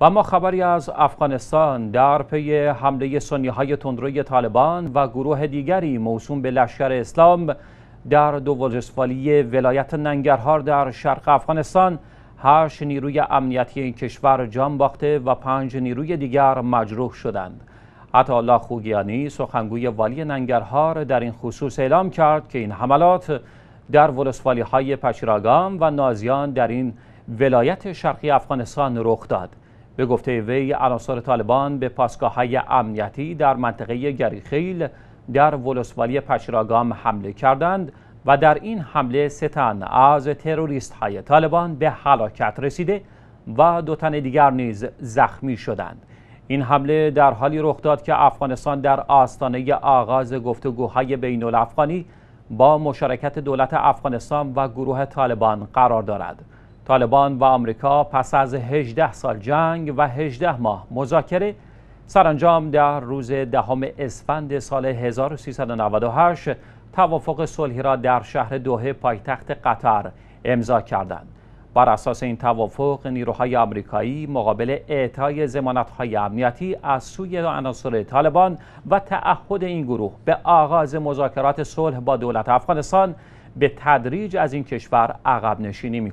و ما خبری از افغانستان در پی حمله سنی های تندروی طالبان و گروه دیگری موسوم به لشکر اسلام در دو دوولسفالی ولایت ننگرهار در شرق افغانستان هشت نیروی امنیتی این کشور جان باخته و پنج نیروی دیگر مجروح شدند عطاالله خوگیانی سخنگوی والی ننگرهار در این خصوص اعلام کرد که این حملات در ولسوالی های پچراگام و نازیان در این ولایت شرقی افغانستان رخ داد به گفته وی عناصر طالبان به های امنیتی در منطقه گریخیل در ولسوالی پشراگام حمله کردند و در این حمله سه تن از تروریست های طالبان به هلاکت رسیده و دو تن دیگر نیز زخمی شدند این حمله در حالی رخ داد که افغانستان در آستانه آغاز گفتگوهای بین الافغانی با مشارکت دولت افغانستان و گروه طالبان قرار دارد طالبان و آمریکا پس از 18 سال جنگ و 18 ماه مذاکره سرانجام در روز دهم اسفند سال 1398 توافق صلحی را در شهر دوحه پایتخت قطر امضا کردند بر اساس این توافق نیروهای آمریکایی مقابل اعطای ضمانت‌های امنیتی از سوی عناصر طالبان و تعهد این گروه به آغاز مذاکرات صلح با دولت افغانستان به تدریج از این کشور عقب نشینی می